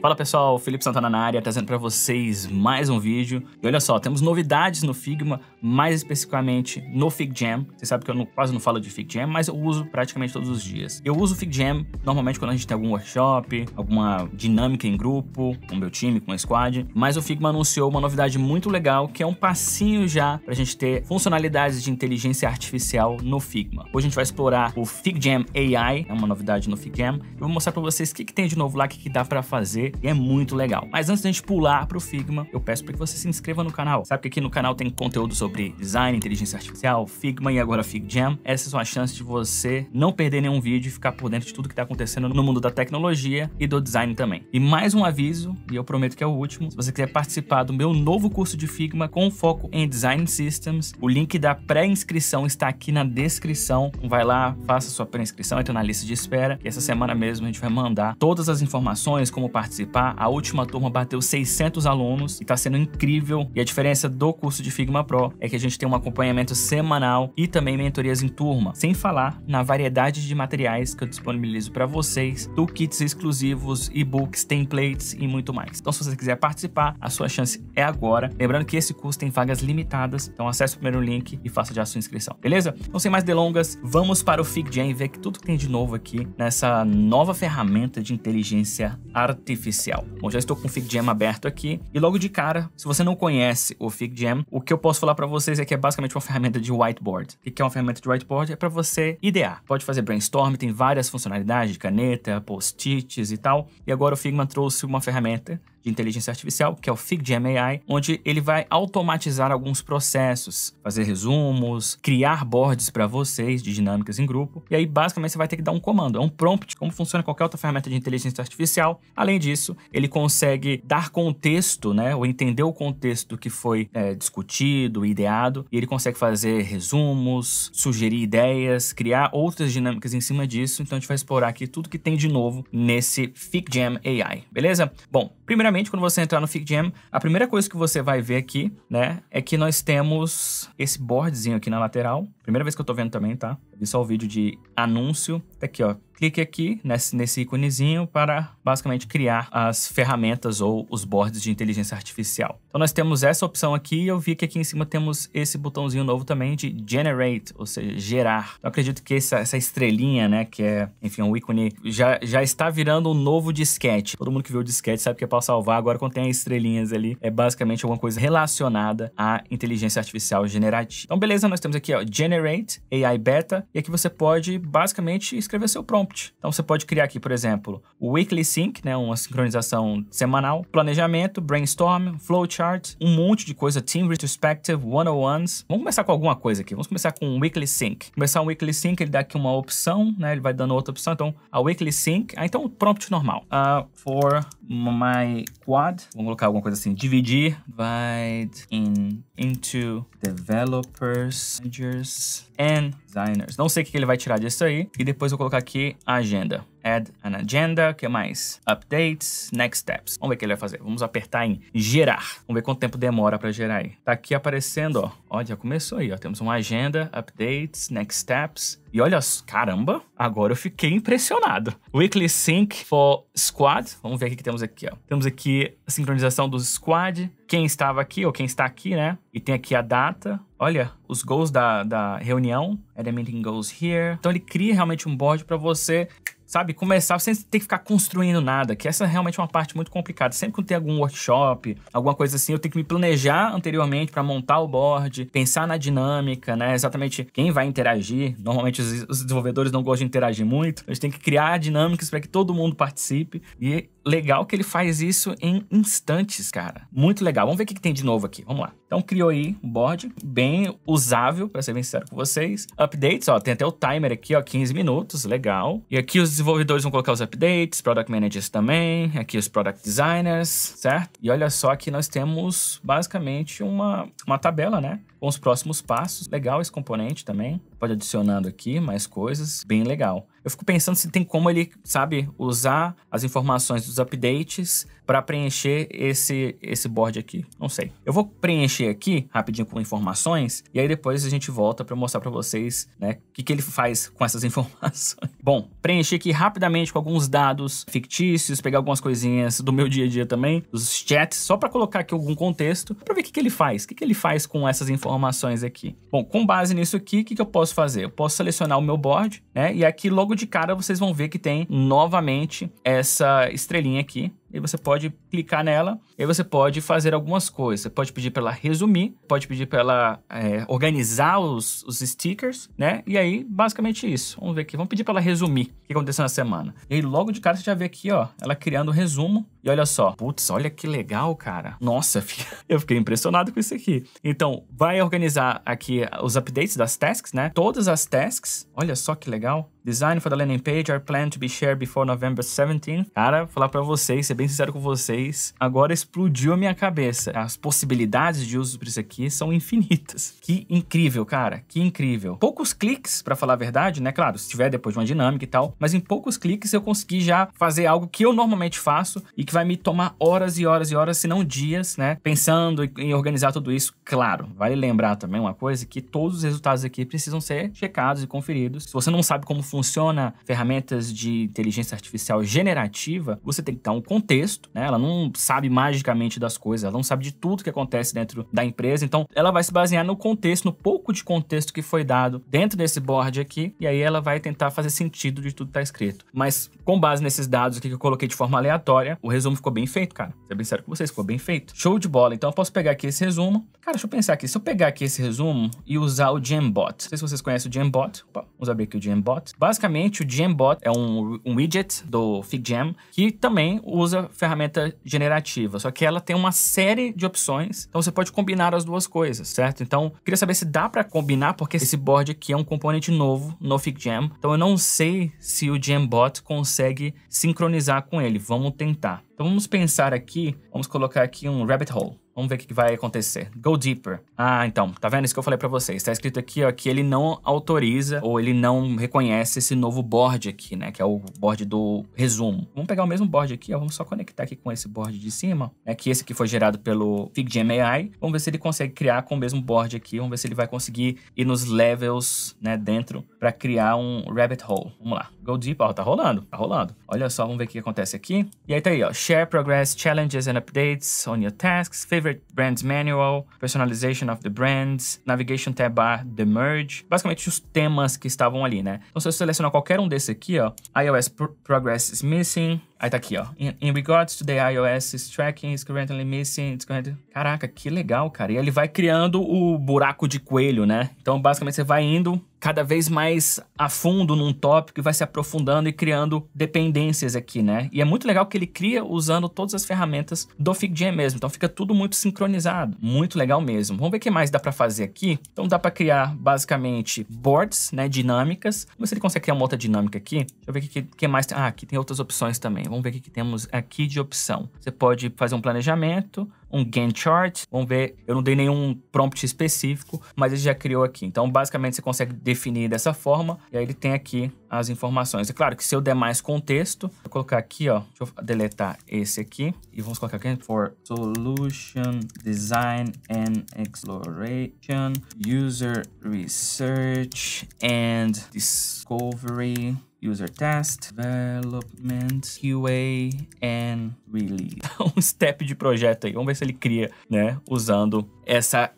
Fala pessoal, Felipe Santana na área, trazendo para vocês mais um vídeo. E olha só, temos novidades no Figma, mais especificamente no FigJam. Você sabe que eu não, quase não falo de FigJam, mas eu uso praticamente todos os dias. Eu uso o FigJam normalmente quando a gente tem algum workshop, alguma dinâmica em grupo, com meu time, com a squad. Mas o Figma anunciou uma novidade muito legal, que é um passinho já para a gente ter funcionalidades de inteligência artificial no Figma. Hoje a gente vai explorar o FigJam AI, é uma novidade no FigJam. Eu vou mostrar para vocês o que, que tem de novo lá, o que, que dá para fazer fazer e é muito legal. Mas antes da gente pular pro Figma, eu peço para que você se inscreva no canal. Sabe que aqui no canal tem conteúdo sobre design, inteligência artificial, Figma e agora FigJam. Essa é só a chance de você não perder nenhum vídeo e ficar por dentro de tudo que está acontecendo no mundo da tecnologia e do design também. E mais um aviso, e eu prometo que é o último, se você quiser participar do meu novo curso de Figma com foco em Design Systems, o link da pré-inscrição está aqui na descrição. Vai lá, faça sua pré-inscrição, entra na lista de espera, e essa semana mesmo a gente vai mandar todas as informações, como participar participar. A última turma bateu 600 alunos e está sendo incrível. E a diferença do curso de Figma Pro é que a gente tem um acompanhamento semanal e também mentorias em turma, sem falar na variedade de materiais que eu disponibilizo para vocês, toolkits exclusivos, e-books, templates e muito mais. Então, se você quiser participar, a sua chance é agora. Lembrando que esse curso tem vagas limitadas, então acesse o primeiro link e faça já a sua inscrição, beleza? Então, sem mais delongas, vamos para o FigJam e ver que tudo que tem de novo aqui nessa nova ferramenta de inteligência artificial artificial. Bom, já estou com o FigJam aberto aqui e logo de cara, se você não conhece o FigJam, o que eu posso falar para vocês é que é basicamente uma ferramenta de whiteboard. O que é uma ferramenta de whiteboard? É para você idear. Pode fazer brainstorm, tem várias funcionalidades de caneta, post-its e tal. E agora o Figma trouxe uma ferramenta de inteligência artificial, que é o FigJam AI, onde ele vai automatizar alguns processos, fazer resumos, criar boards para vocês de dinâmicas em grupo. E aí, basicamente, você vai ter que dar um comando, é um prompt, como funciona qualquer outra ferramenta de inteligência artificial. Além disso, ele consegue dar contexto, né, ou entender o contexto que foi é, discutido, ideado, e ele consegue fazer resumos, sugerir ideias, criar outras dinâmicas em cima disso. Então, a gente vai explorar aqui tudo que tem de novo nesse FigJam AI, beleza? Bom, primeiro Primeiramente, quando você entrar no Jam, a primeira coisa que você vai ver aqui, né, é que nós temos esse boardzinho aqui na lateral, Primeira vez que eu tô vendo também, tá? vi só o vídeo de anúncio. Tá aqui, ó. Clique aqui nesse, nesse íconezinho para basicamente criar as ferramentas ou os boards de inteligência artificial. Então nós temos essa opção aqui e eu vi que aqui em cima temos esse botãozinho novo também de generate, ou seja, gerar. Então, eu acredito que essa, essa estrelinha, né, que é, enfim, um ícone, já, já está virando um novo disquete. Todo mundo que viu o disquete sabe que é para salvar. Agora quando tem as estrelinhas ali, é basicamente alguma coisa relacionada à inteligência artificial generativa. Então beleza, nós temos aqui, ó, generate Generate AI Beta, e aqui você pode basicamente escrever seu prompt. Então você pode criar aqui, por exemplo, o Weekly Sync, né, uma sincronização semanal, planejamento, brainstorm, flowchart, um monte de coisa, Team Retrospective, one-on-ones. Vamos começar com alguma coisa aqui, vamos começar com o Weekly Sync. Começar um Weekly Sync, ele dá aqui uma opção, né, ele vai dando outra opção, então a Weekly Sync, ah, então o prompt normal. Uh, for my quad, vamos colocar alguma coisa assim, dividir, divide in, into developers, managers, and designers. Não sei o que ele vai tirar disso aí. E depois eu vou colocar aqui a agenda. Add an agenda, que mais? Updates, next steps. Vamos ver o que ele vai fazer. Vamos apertar em gerar. Vamos ver quanto tempo demora para gerar aí. Tá aqui aparecendo, ó. Ó, já começou aí, ó. Temos uma agenda, updates, next steps. E olha, caramba, agora eu fiquei impressionado. Weekly Sync for Squad. Vamos ver o que temos aqui, ó. Temos aqui a sincronização do squad, quem estava aqui ou quem está aqui, né? E tem aqui a data. Olha, os gols da, da reunião Elementing Goes Here. Então ele cria realmente um board para você sabe, começar sem ter que ficar construindo nada, que essa é realmente uma parte muito complicada. Sempre que eu tenho algum workshop, alguma coisa assim, eu tenho que me planejar anteriormente para montar o board, pensar na dinâmica, né, exatamente quem vai interagir. Normalmente os, os desenvolvedores não gostam de interagir muito, a gente tem que criar dinâmicas para que todo mundo participe e legal que ele faz isso em instantes, cara. Muito legal. Vamos ver o que, que tem de novo aqui. Vamos lá. Então criou aí um board bem usável, para ser bem sincero com vocês. Updates, ó, tem até o timer aqui, ó, 15 minutos, legal. E aqui os desenvolvedores vão colocar os updates, product managers também, aqui os product designers, certo? E olha só que nós temos basicamente uma, uma tabela, né? com os próximos passos. Legal esse componente também. Pode adicionando aqui mais coisas, bem legal. Eu fico pensando se tem como ele, sabe, usar as informações dos updates para preencher esse, esse board aqui. Não sei. Eu vou preencher aqui rapidinho com informações e aí depois a gente volta para mostrar para vocês, né, o que, que ele faz com essas informações. Bom, preenchi aqui rapidamente com alguns dados fictícios, pegar algumas coisinhas do meu dia a dia também, dos chats, só para colocar aqui algum contexto, para ver o que, que ele faz, o que, que ele faz com essas informações informações aqui. Bom, com base nisso aqui, o que, que eu posso fazer? Eu posso selecionar o meu board, né? E aqui logo de cara vocês vão ver que tem novamente essa estrelinha aqui, e você pode clicar nela, e você pode fazer algumas coisas. Você pode pedir para ela resumir, pode pedir para ela é, organizar os, os stickers, né? E aí, basicamente isso. Vamos ver aqui, vamos pedir para ela resumir o que aconteceu na semana. E aí, logo de cara, você já vê aqui, ó, ela criando o um resumo. E olha só, putz, olha que legal, cara. Nossa, eu fiquei impressionado com isso aqui. Então, vai organizar aqui os updates das tasks, né? Todas as tasks, olha só que legal Design for the landing page are planned to be shared before November 17. Cara, falar para vocês, ser bem sincero com vocês, agora explodiu a minha cabeça. As possibilidades de uso para isso aqui são infinitas. Que incrível, cara, que incrível. Poucos cliques, para falar a verdade, né? Claro, se tiver depois de uma dinâmica e tal, mas em poucos cliques eu consegui já fazer algo que eu normalmente faço e que vai me tomar horas e horas e horas, se não dias, né? Pensando em organizar tudo isso, claro. Vale lembrar também uma coisa que todos os resultados aqui precisam ser checados e conferidos. Se você não sabe como funciona ferramentas de inteligência artificial generativa, você tem que dar um contexto, né? Ela não sabe magicamente das coisas, ela não sabe de tudo que acontece dentro da empresa, então ela vai se basear no contexto, no pouco de contexto que foi dado dentro desse board aqui, e aí ela vai tentar fazer sentido de tudo que tá escrito. Mas com base nesses dados aqui que eu coloquei de forma aleatória, o resumo ficou bem feito, cara. Vou bem sério com vocês, ficou bem feito. Show de bola. Então eu posso pegar aqui esse resumo. Cara, deixa eu pensar aqui. Se eu pegar aqui esse resumo e usar o Jambot. Não sei se vocês conhecem o Opa, Vamos abrir aqui o Jambot. Basicamente, o Jambot é um, um widget do FigJam que também usa ferramenta generativa, só que ela tem uma série de opções, então você pode combinar as duas coisas, certo? Então, queria saber se dá para combinar, porque esse board aqui é um componente novo no FigJam, então eu não sei se o Jambot consegue sincronizar com ele. Vamos tentar. Então, vamos pensar aqui, vamos colocar aqui um rabbit hole. Vamos ver o que vai acontecer. Go deeper. Ah, então, tá vendo isso que eu falei para vocês? Tá escrito aqui, ó, que ele não autoriza ou ele não reconhece esse novo board aqui, né, que é o board do resumo. Vamos pegar o mesmo board aqui, ó, vamos só conectar aqui com esse board de cima, é que esse aqui foi gerado pelo figma AI. Vamos ver se ele consegue criar com o mesmo board aqui, vamos ver se ele vai conseguir ir nos levels, né, dentro para criar um rabbit hole. Vamos lá. Go deeper. ó, tá rolando, tá rolando. Olha só, vamos ver o que acontece aqui. E aí tá aí, ó, share progress, challenges and updates on your tasks, favorite Brands Manual, Personalization of the Brands, Navigation Tab Bar, The Merge, basicamente os temas que estavam ali, né? Então se eu selecionar qualquer um desses aqui, ó, iOS Pro Progress is Missing, Aí tá aqui, ó. In, in, regards to the iOS tracking is currently missing. It's currently... Caraca, que legal, cara. E ele vai criando o buraco de coelho, né? Então, basicamente, você vai indo cada vez mais a fundo num tópico e vai se aprofundando e criando dependências aqui, né? E é muito legal que ele cria usando todas as ferramentas do FigJam mesmo. Então fica tudo muito sincronizado. Muito legal mesmo. Vamos ver o que mais dá para fazer aqui. Então dá para criar basicamente boards, né? Dinâmicas. se ele consegue criar uma outra dinâmica aqui. Deixa eu ver o que, que mais tem. Ah, aqui tem outras opções também. Vamos ver o que temos aqui de opção. Você pode fazer um planejamento, um Gantt chart. Vamos ver, eu não dei nenhum prompt específico, mas ele já criou aqui. Então, basicamente, você consegue definir dessa forma e aí ele tem aqui as informações. É claro que se eu der mais contexto, vou colocar aqui, ó, deixa eu deletar esse aqui e vamos colocar aqui for solution design and exploration, user research and discovery user test, development, QA and release. um step de projeto aí. Vamos ver se ele cria, né, usando essa,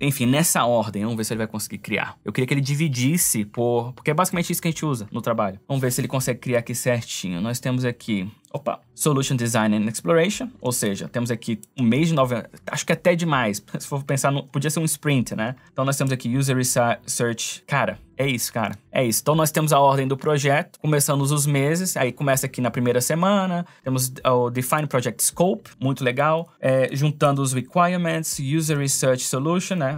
enfim, nessa ordem. Vamos ver se ele vai conseguir criar. Eu queria que ele dividisse por, porque é basicamente isso que a gente usa no trabalho. Vamos ver se ele consegue criar aqui certinho. Nós temos aqui Opa, Solution Design and Exploration, ou seja, temos aqui um mês de novembro, acho que até demais, se for pensar, no, podia ser um sprint, né? Então nós temos aqui User Research, cara, é isso, cara. É isso. Então nós temos a ordem do projeto, começamos os meses, aí começa aqui na primeira semana, temos o Define Project Scope, muito legal, é, juntando os requirements, User Research Solution, né?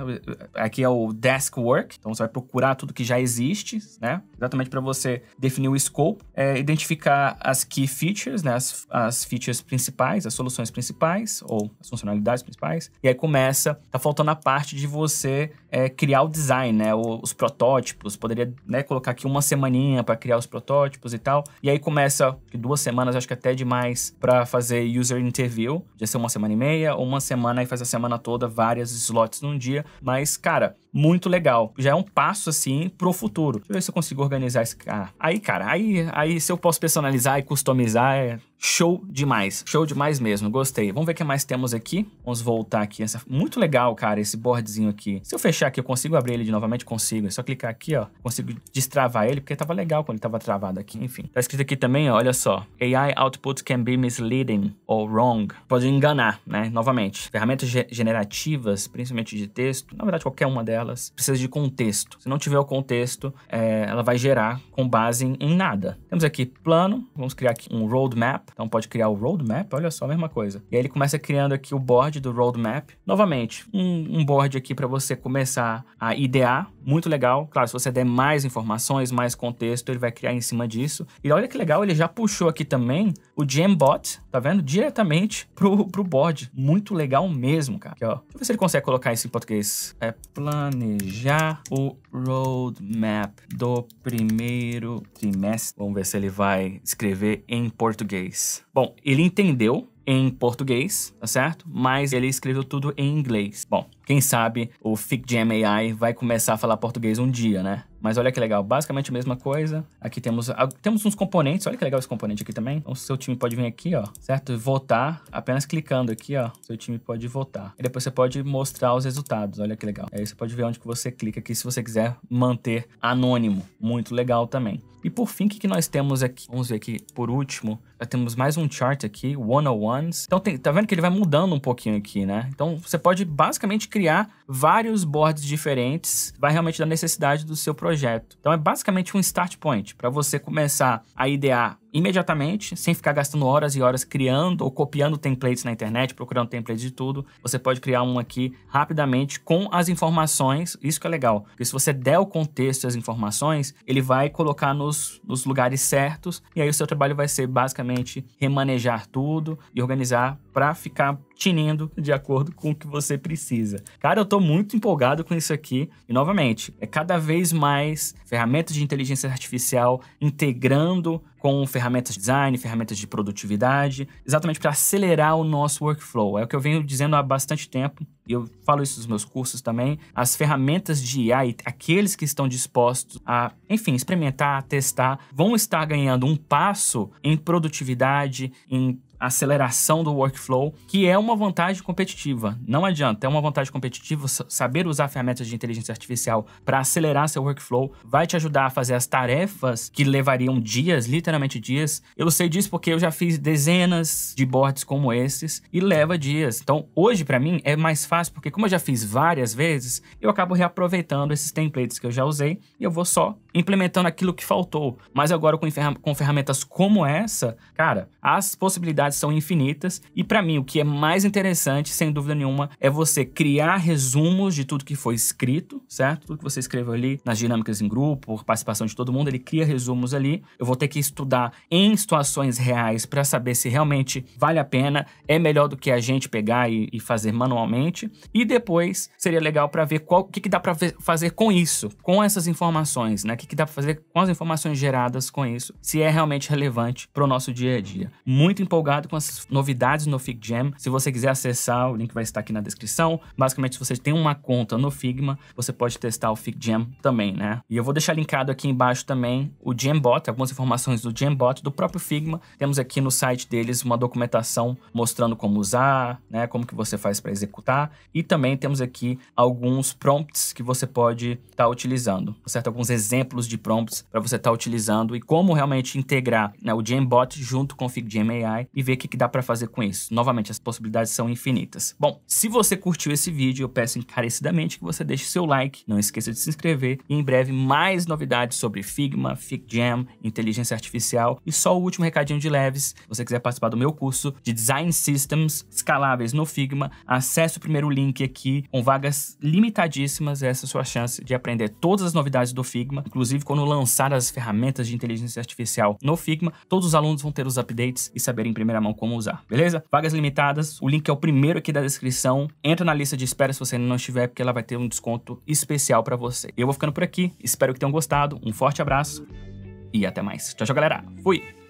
Aqui é o Desk Work, então você vai procurar tudo que já existe, né? Exatamente para você definir o scope, é, identificar as key features, né? As, as features principais, as soluções principais ou as funcionalidades principais, e aí começa, tá faltando a parte de você é, criar o design, né? os protótipos, poderia né, colocar aqui uma semaninha para criar os protótipos e tal. E aí começa duas semanas, acho que até demais, para fazer user interview, já ser uma semana e meia, ou uma semana e faz a semana toda, várias slots num dia. Mas, cara, muito legal. Já é um passo, assim, pro futuro. Deixa eu ver se eu consigo organizar esse cara. Ah, aí, cara, aí, aí se eu posso personalizar e customizar, é show demais. Show demais mesmo, gostei. Vamos ver o que mais temos aqui. Vamos voltar aqui. Muito legal, cara, esse boardzinho aqui. Se eu fechar aqui, eu consigo abrir ele de novamente? Consigo. É só clicar aqui, ó. Consigo destravar ele, porque tava legal quando ele tava travado aqui. Enfim. Tá escrito aqui também, ó, olha só. AI output can be misleading or wrong. Pode enganar, né? Novamente. Ferramentas generativas, principalmente de texto. Na verdade, qualquer uma delas delas precisa de contexto. Se não tiver o contexto, é, ela vai gerar com base em, em, nada. Temos aqui plano, vamos criar aqui um roadmap. Então pode criar o roadmap, olha só, a mesma coisa. E aí ele começa criando aqui o board do roadmap. Novamente, um, um board aqui para você começar a idear muito legal. Claro, se você der mais informações, mais contexto, ele vai criar em cima disso. E olha que legal, ele já puxou aqui também o Jambot, tá vendo? Diretamente pro, pro board. Muito legal mesmo, cara. Aqui, ó. Deixa eu ver se ele consegue colocar isso em português. É planejar o roadmap do primeiro trimestre. Vamos ver se ele vai escrever em português. Bom, ele entendeu em português, tá certo? Mas ele escreveu tudo em inglês. Bom, quem sabe o FigJam AI vai começar a falar português um dia, né? Mas olha que legal, basicamente a mesma coisa. Aqui temos, temos uns componentes, olha que legal esse componente aqui também. Então, seu time pode vir aqui, ó, certo? Votar, apenas clicando aqui, ó, seu time pode votar. E depois você pode mostrar os resultados, olha que legal. Aí você pode ver onde que você clica aqui, se você quiser manter anônimo. Muito legal também. E por fim, o que, que nós temos aqui? Vamos ver aqui, por último, temos mais um chart aqui, one-on-ones. Oh então, tem, tá vendo que ele vai mudando um pouquinho aqui, né? Então, você pode basicamente criar Syria vários boards diferentes, vai realmente da necessidade do seu projeto. Então é basicamente um start point para você começar a idear imediatamente, sem ficar gastando horas e horas criando ou copiando templates na internet, procurando templates de tudo. Você pode criar um aqui rapidamente com as informações. Isso que é legal, porque se você der o contexto e as informações, ele vai colocar nos, nos lugares certos e aí o seu trabalho vai ser basicamente remanejar tudo e organizar para ficar tinindo de acordo com o que você precisa. Cara, eu tô muito empolgado com isso aqui. E novamente, é cada vez mais ferramentas de inteligência artificial integrando com ferramentas de design, ferramentas de produtividade, exatamente para acelerar o nosso workflow. É o que eu venho dizendo há bastante tempo, e eu falo isso nos meus cursos também. As ferramentas de AI, aqueles que estão dispostos a, enfim, experimentar, testar, vão estar ganhando um passo em produtividade, em aceleração do workflow, que é uma vantagem competitiva. Não adianta, é uma vantagem competitiva saber usar ferramentas de inteligência artificial para acelerar seu workflow, vai te ajudar a fazer as tarefas que levariam dias, literalmente dias. Eu sei disso porque eu já fiz dezenas de boards como esses e leva dias. Então, hoje para mim é mais fácil porque como eu já fiz várias vezes, eu acabo reaproveitando esses templates que eu já usei e eu vou só implementando aquilo que faltou. Mas agora com ferramentas como essa, cara, as possibilidades possibilidades são infinitas. E para mim, o que é mais interessante, sem dúvida nenhuma, é você criar resumos de tudo que foi escrito, certo? Tudo que você escreveu ali nas dinâmicas em grupo, por participação de todo mundo, ele cria resumos ali. Eu vou ter que estudar em situações reais para saber se realmente vale a pena, é melhor do que a gente pegar e, e fazer manualmente. E depois seria legal para ver qual, o que, que dá para fazer com isso, com essas informações, né? O que, que dá para fazer com as informações geradas com isso, se é realmente relevante para o nosso dia a dia. Muito empolgado com as novidades no Fig Jam. Se você quiser acessar, o link vai estar aqui na descrição. Basicamente, se você tem uma conta no Figma, você pode testar o Fig Jam também, né? E eu vou deixar linkado aqui embaixo também o Jambot, algumas informações do Jambot, do próprio Figma. Temos aqui no site deles uma documentação mostrando como usar, né? Como que você faz para executar. E também temos aqui alguns prompts que você pode estar tá utilizando, certo? Alguns exemplos de prompts para você estar tá utilizando e como realmente integrar né, o Jambot junto com o Fig Jam AI e ver ver o que, que dá para fazer com isso. Novamente, as possibilidades são infinitas. Bom, se você curtiu esse vídeo, eu peço encarecidamente que você deixe seu like, não esqueça de se inscrever e em breve mais novidades sobre Figma, FigJam, inteligência artificial e só o último recadinho de leves, se você quiser participar do meu curso de Design Systems escaláveis no Figma, acesse o primeiro link aqui com vagas limitadíssimas, essa é a sua chance de aprender todas as novidades do Figma, inclusive quando lançar as ferramentas de inteligência artificial no Figma, todos os alunos vão ter os updates e saber primeiro primeira mão como usar, beleza? Vagas limitadas, o link é o primeiro aqui da descrição. Entra na lista de espera se você não estiver, porque ela vai ter um desconto especial para você. Eu vou ficando por aqui, espero que tenham gostado. Um forte abraço e até mais. Tchau, tchau, galera. Fui!